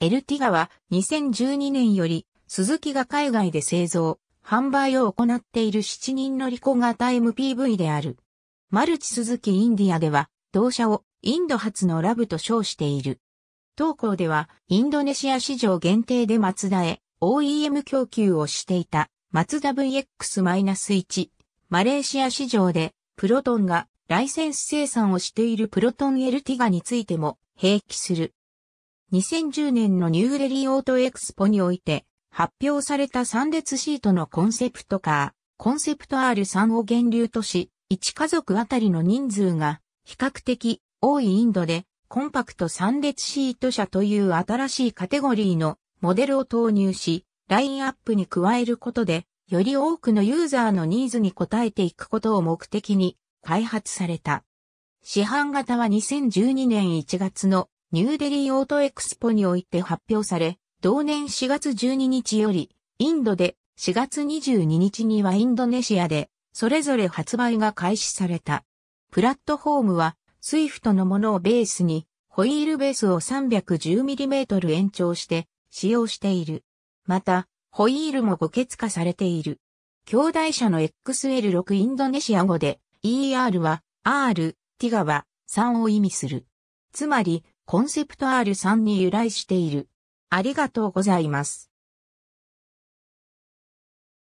エルティガは2012年より、スズキが海外で製造、販売を行っている7人乗り小型 MPV である。マルチスズキインディアでは、同社をインド発のラブと称している。当校では、インドネシア市場限定でマツダへ OEM 供給をしていた、マツダ VX-1、マレーシア市場で、プロトンがライセンス生産をしているプロトンエルティガについても、併記する。2010年のニューレリーオートエクスポにおいて発表された3列シートのコンセプトカー、コンセプト R3 を源流とし、1家族あたりの人数が比較的多いインドでコンパクト3列シート車という新しいカテゴリーのモデルを投入し、ラインアップに加えることで、より多くのユーザーのニーズに応えていくことを目的に開発された。市販型は2012年1月のニューデリーオートエクスポにおいて発表され、同年4月12日より、インドで、4月22日にはインドネシアで、それぞれ発売が開始された。プラットフォームは、スイフトのものをベースに、ホイールベースを 310mm 延長して使用している。また、ホイールも五欠化されている。兄弟車の XL6 インドネシア語で ER は R、ティガは3を意味する。つまり、コンセプト R3 に由来している。ありがとうございます。